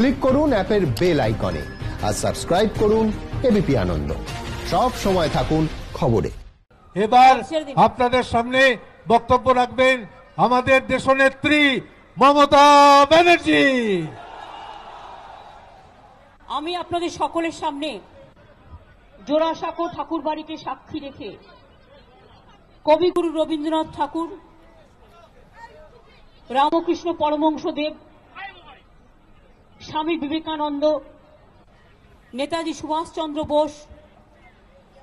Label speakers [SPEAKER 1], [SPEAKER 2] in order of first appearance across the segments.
[SPEAKER 1] Click করুন অ্যাপের bell আইকনে আর সাবস্ক্রাইব করুন এবিপি আনন্দ সব সময় থাকুন খবরে এবার আপনাদের সামনে বক্তব্য রাখবেন আমাদের দেশনেত্রী মমতা ব্যানার্জি আমি আপনাদের সকলের সামনে জোড়াসাঁকো ঠাকুর বাড়িকে সাক্ষী রেখে কবিগুরু রবীন্দ্রনাথ ঠাকুর রামকৃষ্ণ দেব স্বামী বিবেকানন্দ নেতাজি সুভাষচন্দ্র বোস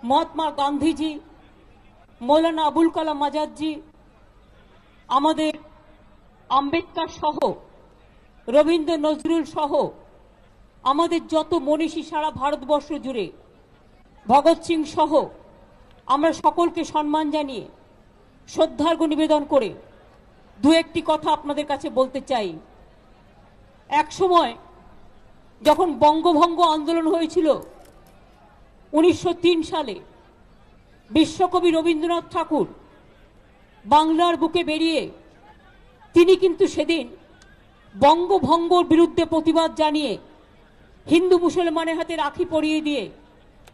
[SPEAKER 1] মহাত্মা গান্ধীজি মৌলানা আবুল কালাম আজাদজি আমাদের আম্বেদকার সহ রবীন্দ্র নজরুল সহ আমাদের যত মনীষী সারা ভারতবর্ষ জুড়ে ভগৎ সিং সহ আমরা সকলকে সম্মান জানিয়ে শ্রদ্ধার্ঘ নিবেদন করে দু একটি কথা আপনাদের কাছে বলতে চাই এক সময় যখন বঙ্গভঙ্গ আন্দোলন হয়েছিল উনিশশো সালে বিশ্বকবি রবীন্দ্রনাথ ঠাকুর বাংলার বুকে বেরিয়ে তিনি কিন্তু সেদিন বঙ্গভঙ্গর বিরুদ্ধে প্রতিবাদ জানিয়ে হিন্দু মুসলমানের হাতে রাখি পরিয়ে দিয়ে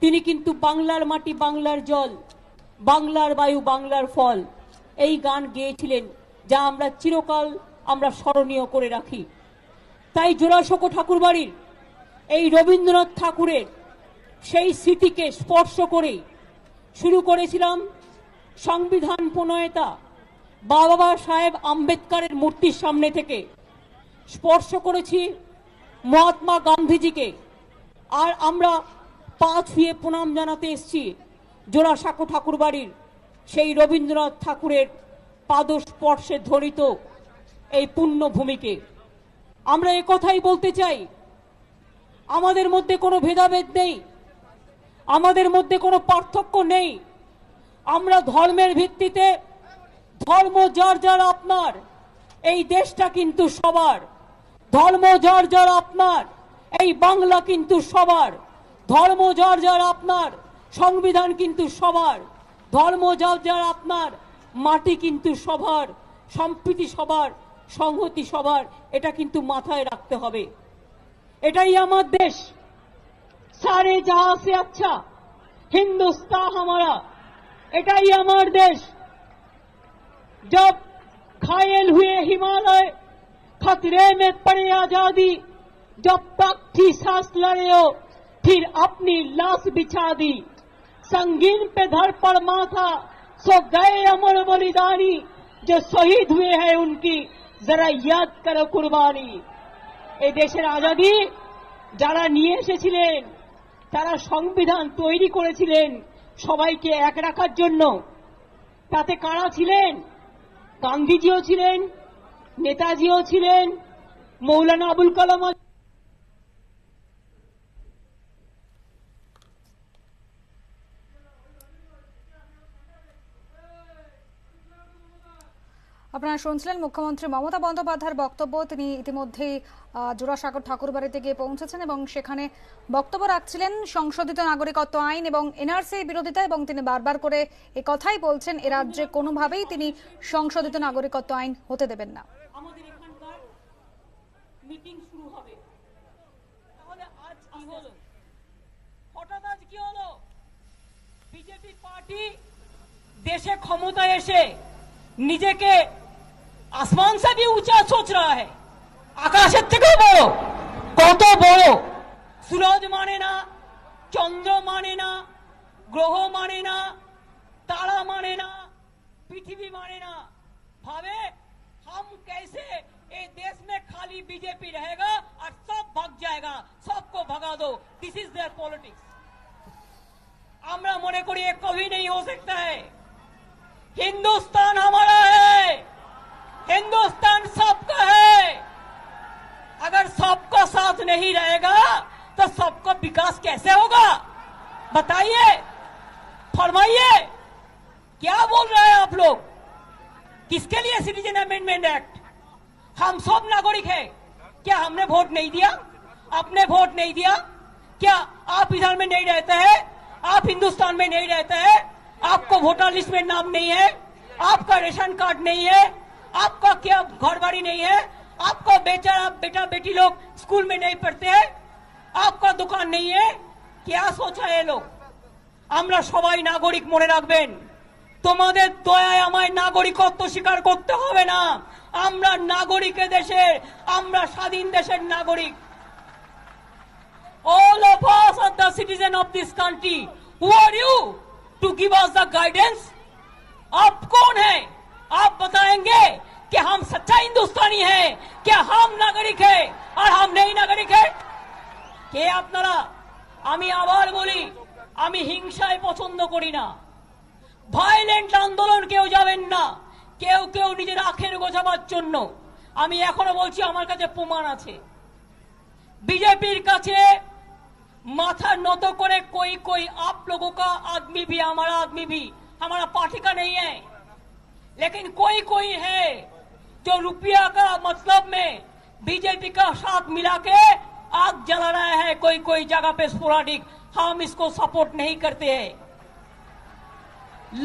[SPEAKER 1] তিনি কিন্তু বাংলার মাটি বাংলার জল বাংলার বায়ু বাংলার ফল এই গান গেয়েছিলেন যা আমরা চিরকাল আমরা স্মরণীয় করে রাখি তাই জোড়াশোক ঠাকুরবাড়ির এই রবীন্দ্রনাথ ঠাকুরের সেই স্মৃতিকে স্পর্শ করে শুরু করেছিলাম সংবিধান প্রণয়তা বাবা সাহেব আম্বেদকারের মূর্তির সামনে থেকে স্পর্শ করেছি মহাত্মা গান্ধীজিকে আর আমরা পা ছুঁয়ে প্রণাম জানাতে এসছি জোড়াসাঁকো ঠাকুর বাড়ির সেই রবীন্দ্রনাথ ঠাকুরের পাদস্পর্শে ধরিত এই পুণ্যভূমিকে আমরা কথাই বলতে চাই আমাদের মধ্যে কোনো ভেদাভেদ নেই আমাদের মধ্যে কোনো পার্থক্য নেই আমরা ধর্মের ভিত্তিতে ধর্ম যার যার আপনার এই দেশটা কিন্তু সবার ধর্ম যার যার আপনার এই বাংলা কিন্তু সবার ধর্ম যার যার আপনার সংবিধান কিন্তু সবার ধর্ম যার যার আপনার মাটি কিন্তু সবার সম্প্রীতি সবার সংহতি সবার এটা কিন্তু মাথায় রাখতে হবে এটাই আমার देश सारे জাহা से अच्छा हिंदुस्ता हमारा एटाई আমার देश जब घायल हुए हिमालय खतरे में पड़े आजादी जब तक थी सांस लड़े हो फिर अपनी लाश बिछा दी संगीन पे धर पर माथा सो गए अमर बलिदानी जो शहीद हुए हैं उनकी जरा याद करो कुर्बानी এই দেশের আজাদি যারা নিয়ে এসেছিলেন তারা সংবিধান তৈরি করেছিলেন সবাইকে এক রাখার জন্য তাতে কারা ছিলেন গান্ধীজিও ছিলেন নেতাজিও ছিলেন মৌলানা আবুল কালাম আপনারা শুনছিলেন মুখ্যমন্ত্রী মমতা বন্দ্যোপাধ্যায়ের বক্তব্য তিনি ইতিমধ্যেই জোড়াসাগর ঠাকুর বাড়িতে গিয়ে পৌঁছেছেন এবং সেখানে বক্তব্য রাখছিলেন সংশোধিত নাগরিকত্ব আইন এবং এনআরসি বিরোধিতা এবং তিনি বারবার করে একথাই বলছেন এ রাজ্যে কোনোভাবেই তিনি সংশোধিত নাগরিকত্ব আইন হতে দেবেন না দেশে ক্ষমতায় এসে নিজেকে आसमान से भी ऊंचा सोच रहा है आकाशे बोलो বড় तो बोलो सूरज माने ना चंद्र माने ना গ্রহ माने ना ताला माने ना पृथ्वी माने ना भावे हम कैसे ये देश में खाली बीजेपी रहेगा और सब भाग जाएगा सबको भगा दो दिस इज देयर पॉलिटिक्स हमारा मन करिए ये कभी नहीं हो सकता है हिंदुस्तान हमारा है हिंदुस्तान सबका है अगर सबका साथ नहीं रहेगा तो सबका विकास कैसे होगा बताइए फरमाइए क्या बोल रहे हैं आप लोग किसके लिए सिटीजन अमेंडमेंट एक्ट हम सब नागरिक हैं क्या हमने वोट नहीं दिया आपने वोट नहीं दिया क्या आप इधर में नहीं रहते हैं आप हिंदुस्तान में नहीं रहते हैं आपको वोटर लिस्ट में नाम नहीं है आपका रेशन कार्ड नहीं है आपका क्या घर नहीं है आपका बेचारा बेटा बेटी लोग स्कूल में नहीं पढ़ते है आपका दुकान नहीं है क्या सोचा है लोग আমরা সবাই নাগরিক মনে রাখবেন তোমাদের দয়ায় আমায় নাগরিকত্ব স্বীকার করতে হবে না আমরা নাগরিক দেশে আমরা স্বাধীন দেশের নাগরিক all of of us the the citizen this country you to give guidance আপ কোন হ্যাঁ आप बताएंगे कि हम सच्चा হিন্দুস্তানি हैं क्या हम নাগরিক है আর हम नहीं নাগরিক है কে আপনারা আমি আবার বলি আমি হিংসায় পছন্দ করি না ভাইলেন্ট আন্দোলন কেউ যাবেন না কেউ কেউ নিজের আখের গোছাবার জন্য আমি এখনো বলছি আমার কাছে প্রমাণ আছে বিজেপির কাছে মাথা নত করে কই কই আপ লোক আদমি ভি আমার আদমি ভি আমারা পাঠিকা নেই হ্যাঁ लेकिन कोई कोई है जो रुपया का मतलब में बीजेपी का साथ मिला के आग जला रहा है कोई कोई जगह पे स्पोराडिक हम इसको सपोर्ट नहीं करते हैं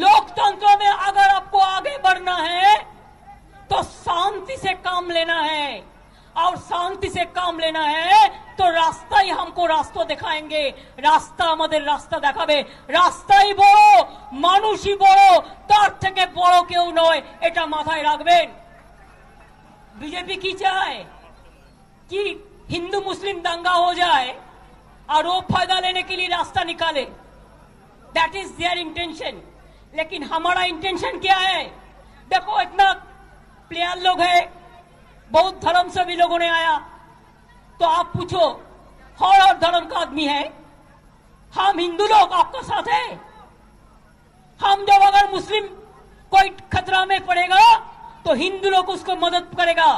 [SPEAKER 1] लोकतंत्र में अगर आपको आगे बढ़ना है तो शांति से काम लेना है और शांति से काम लेना है তো রাস্তাই হামকো রাস্তা দেখায়ঙ্গে রাস্তা আমাদের রাস্তা দেখাবে রাস্তাই বড় মানুষই বড় তার থেকে বড় কেউ নয় এটা মাথায় রাখবেন বিজেপি কি চায় কি হিন্দু মুসলিম দাঙ্গা হয়ে যায় আর ও ফায়দা লেনে কিলি রাস্তা নিকালে দ্যাট ইজ দেয়ার ইন্টেনশন লেকিন হামারা ইন্টেনশন কিয়া হ্যাঁ দেখো ইতনা প্লেয়ার লোক হ্যাঁ বহুত ধর্ম সে নে আয়া तो आप पूछो हर और धर्म का आदमी है हम हिंदू लोग आपका साथ है हम जब अगर मुस्लिम कोई खतरा में पड़ेगा तो हिंदू लोग उसको मदद करेगा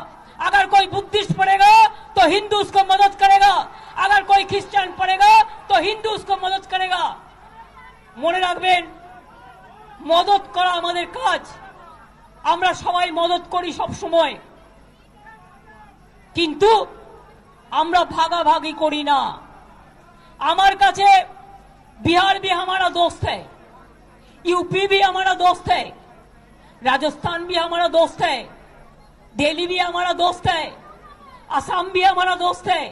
[SPEAKER 1] अगर कोई बुद्धिस्ट पड़ेगा तो हिंदू उसको मदद करेगा अगर कोई ख्रिस्टान पड़ेगा तो हिंदू उसको मदद करेगा মনে রাখবেন মদত করা আমাদের কাজ আমরা সবাই মদত করি সব সময় কিন্তু আমরা ভাগাভাগি করি না আমার কাছে বিহারবি আমারা দোষ দেয় বি আমারা দোষ দেয় রাজস্থান বি আমারা দোষ দেয় দিল্লি বি আমারা দোষ দেয় আসাম বি আমারা দোষ দেয়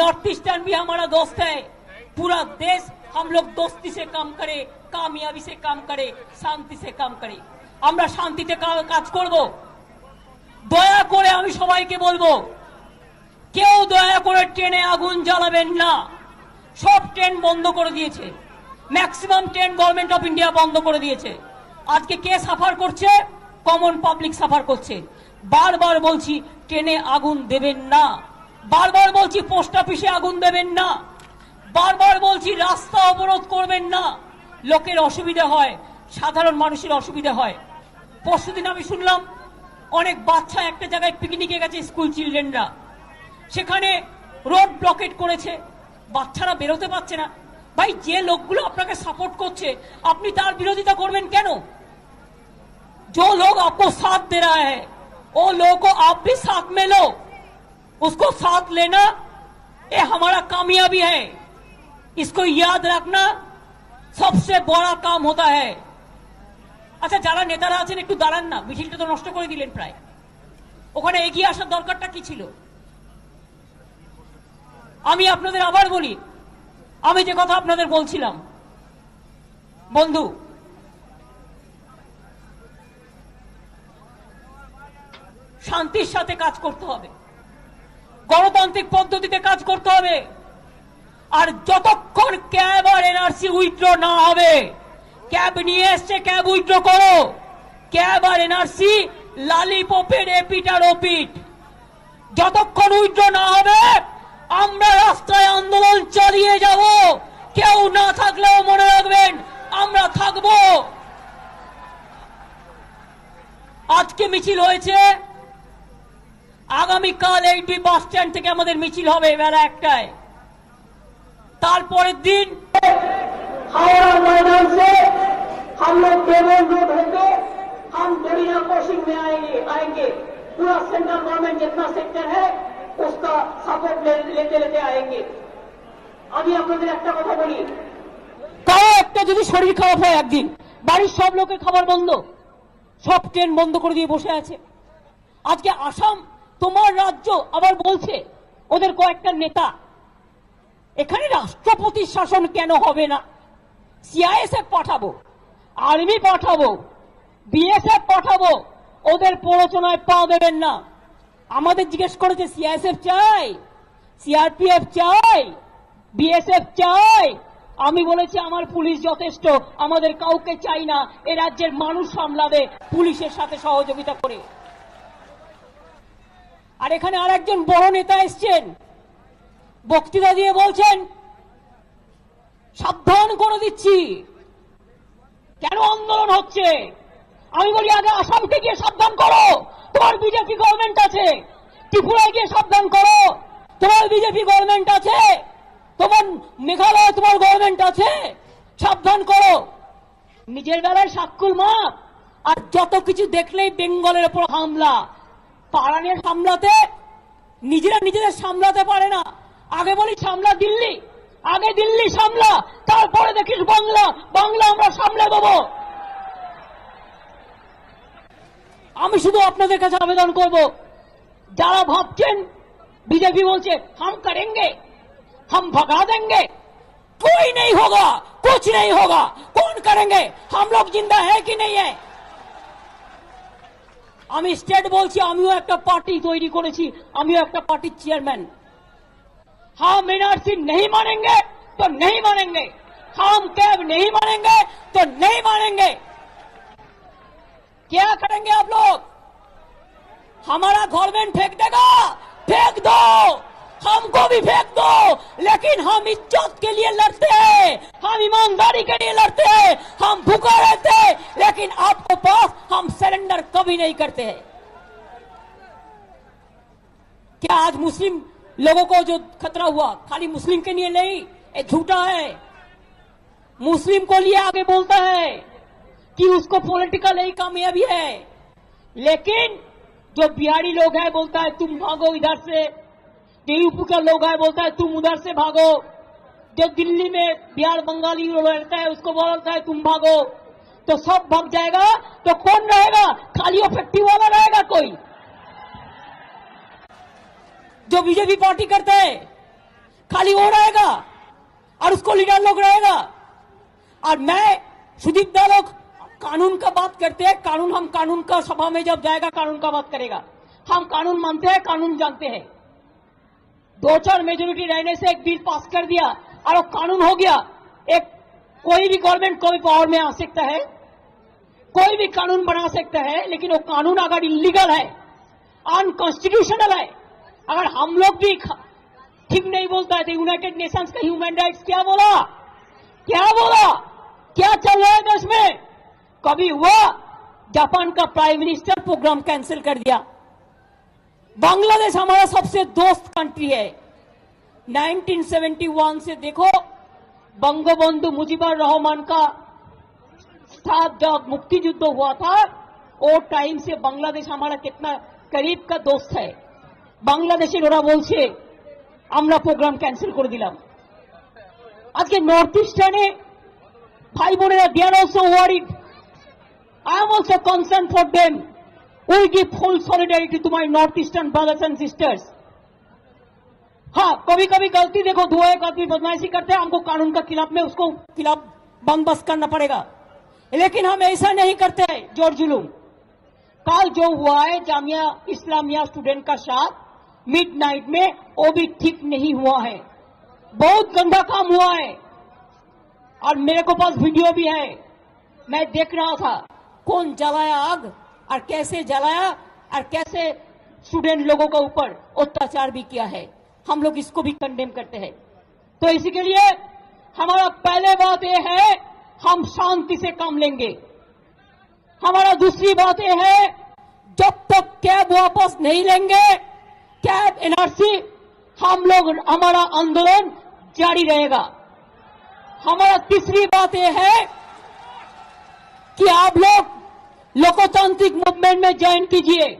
[SPEAKER 1] নর্থ ইস্টার্ন বি আমারা দোষ দেয় পুরা দেশ হামলোক দোস্তি সে কাম করে কামিয়াবি সে কাম করে শান্তি সে কাম করে আমরা শান্তিতে কাজ করব দয়া করে আমি সবাইকে বলবো কেউ দয়া করে ট্রেনে আগুন জ্বালাবেন না সব ট্রেন বন্ধ করে দিয়েছে maximum train government of India বন্ধ করে দিয়েছে আজকে কে সাফার করছে কমন পাবলিক সাফার করছে বারবার বলছি ট্রেনে আগুন দেবেন না বারবার বলছি পোস্ট অফিসে আগুন দেবেন না বারবার বলছি রাস্তা অবরোধ করবেন না লোকের অসুবিধা হয় সাধারণ মানুষের অসুবিধা হয় পরশুদিন আমি শুনলাম অনেক বাচ্চা একটা জায়গায় পিকনিকে গেছে স্কুল চিলড্রেনরা সেখানে রোড ব্লকেট করেছে বাচ্চারা বেরোতে পারছে না ভাই যে লোকগুলো আপনাকে সাপোর্ট করছে আপনি তার বিরোধিতা করবেন কেন যে লোক আপনার সাথ দে রা হ্যাঁ ও লোক আপনি সাথ भी साथ में সাথ उसको साथ लेना ये हमारा कामयाबी है इसको याद रखना सबसे बड़ा काम আচ্ছা যারা নেতারা আছেন একটু দাঁড়ান না মিছিলটা তো নষ্ট করে দিলেন প্রায় ওখানে এগিয়ে আসার দরকারটা কি ছিল আমি আপনাদের আবার বলি আমি যে কথা আপনাদের বলছিলাম বন্ধু শান্তির সাথে কাজ করতে হবে গণতান্ত্রিক পদ্ধতিতে কাজ করতে হবে আর যতক্ষণ ক্যাব আর এনআরসি উইথড্র না হবে ক্যাব নিয়ে এসছে ক্যাব উইথড্র করো ক্যাব আর এনআরসি লালিপপের এপিট আর ওপিট যতক্ষণ উইথড্র না হবে আমরা রাস্তায় আন্দোলন চালিয়ে যাব কেউ না থাকলেও মনে রাখবেন আমরা থাকব আজকে মিছিল হয়েছে আগামীকাল এইটি বাস স্ট্যান্ড থেকে আমাদের মিছিল হবে বেলা একটায় তারপরের দিন হাওড়া मैदान কোস্তা সাপোর্ট लेते लेते আয়েঙ্গে আমি আপনাদের একটা কথা বলি তাও একটা যদি শরীর খারাপ হয় একদিন বাড়ির সব লোকের খাবার বন্ধ সব ট্রেন বন্ধ করে দিয়ে বসে আছে আজকে আসাম তোমার রাজ্য আবার বলছে ওদের কয়েকটা নেতা এখানে রাষ্ট্রপতির শাসন কেন হবে না সিআইএসএফ পাঠাবো আর্মি পাঠাবো বিএসএফ পাঠাবো ওদের প্ররোচনায় পা দেবেন না আমাদের জিজ্ঞেস করেছে সিআইএসএফ চাই সিআরপিএফ চাই বিএসএফ চাই আমি বলেছি আমার পুলিশ যথেষ্ট আমাদের কাউকে চাই না এ রাজ্যের মানুষ সামলাবে পুলিশের সাথে সহযোগিতা করে আর এখানে আর একজন বড় নেতা এসছেন বক্তৃতা দিয়ে বলছেন সাবধান করে দিচ্ছি কেন আন্দোলন হচ্ছে আমি বলি আগে আসামকে গিয়ে সাবধান করো তোমার বিজেপি গভর্নমেন্ট আছে ত্রিপুরায় গিয়ে সাবধান করো তোমার বিজেপি গভর্নমেন্ট আছে তোমার মেঘালয় তোমার গভর্নমেন্ট আছে সাবধান করো নিজের বেলায় সাক্ষুল মা আর যত কিছু দেখলেই বেঙ্গলের ওপর হামলা পাড়া সামলাতে নিজেরা নিজেদের সামলাতে পারে না আগে বলি সামলা দিল্লি আগে দিল্লি সামলা তারপরে দেখিস বাংলা বাংলা আমরা সামলে দেবো আমি শুধু আপনাদের কাছে আবেদন করব যারা ভাবছেন বিজেপি বলছে হাম করেঙ্গে হাম ভগা দেঙ্গে कोई नहीं होगा कुछ नहीं होगा कौन करेंगे हम लोग जिंदा है कि नहीं है আমি স্টেট বলছি আমিও একটা পার্টি তৈরি করেছি আমিও একটা পার্টির চেয়ারম্যান हम एनआरसी नहीं मानेंगे तो नहीं मानेंगे हम कैब नहीं मानेंगे तो नहीं मानेंगे क्या करेंगे आप लोग हमारा गवर्नमेंट फेंक देगा फेंक दो हमको भी फेंक दो लेकिन हम इज्जत के लिए लड़ते हैं हम ईमानदारी के लिए लड़ते हैं हम भूखा रहते हैं लेकिन आपको पास हम सरेंडर कभी नहीं करते हैं क्या आज मुस्लिम लोगों को जो खतरा हुआ खाली मुस्लिम के लिए नहीं ये झूठा है मुस्लिम को लिए आगे बोलता है कि उसको पॉलिटिकल ही कामयाबी है लेकिन जो बिहारी लोग है बोलता है तुम भागो इधर से देवीपुर का लोग है बोलता है तुम उधर से भागो जो दिल्ली में बिहार बंगाली रहता है उसको बोलता है तुम भागो तो सब भाग जाएगा तो कौन रहेगा खाली फैक्ट्री वाला रहेगा कोई जो बीजेपी पार्टी करते है खाली वो रहेगा और उसको लीडर लोग रहेगा और मैं सुदीप दालोक कानून का बात करते हैं कानून हम कानून का सभा में जब जाएगा कानून का बात करेगा हम कानून मानते हैं कानून जानते हैं दो चार मेजोरिटी रहने से एक बिल पास कर दिया और वो कानून हो गया एक कोई भी गवर्नमेंट कोई पावर में आ सकता है कोई भी कानून बना सकता है लेकिन वो कानून अगर इलीगल है अनकॉन्स्टिट्यूशनल है अगर हम लोग भी ठीक नहीं बोलता है तो यूनाइटेड नेशंस का ह्यूमन राइट्स क्या बोला क्या बोला क्या चल रहा है देश में कभी हुआ जापान का प्राइम मिनिस्टर प्रोग्राम कैंसिल कर दिया बांग्लादेश हमारा सबसे दोस्त कंट्री है 1971 से देखो बंगबंधु मुजीबर रहमान का साथ जब मुक्ति युद्ध हुआ था वो टाइम से बांग्लादेश हमारा कितना करीब का दोस्त है बोल से हमारा प्रोग्राम कैंसिल कर दिल आज के নর্থ ইস্টার্নে भाई বোনেরা there also worried I am also concerned for them. We give full solidarity to my northeastern brothers and sisters. हाँ कभी कभी गलती देखो दो एक आदमी बदमाशी करते हैं हमको कानून के खिलाफ में उसको खिलाफ बंद करना पड़ेगा लेकिन हम ऐसा नहीं करते जोर जुलूम कल जो हुआ है जामिया इस्लामिया स्टूडेंट का साथ मिड नाइट में वो भी ठीक नहीं हुआ है बहुत गंदा काम हुआ है और मेरे को पास वीडियो भी है मैं देख रहा था कौन जलाया आग और कैसे जलाया और कैसे स्टूडेंट लोगों के ऊपर अत्याचार भी किया है हम लोग इसको भी कंडेम करते हैं तो इसी के लिए हमारा पहले बात यह है हम शांति से काम लेंगे हमारा दूसरी बात यह है जब तक कैब वापस नहीं लेंगे कैब एनआरसी हम लोग हमारा आंदोलन जारी रहेगा हमारा तीसरी बात यह है कि आप लोग लोकतांत्रिक मूवमेंट में ज्वाइन कीजिए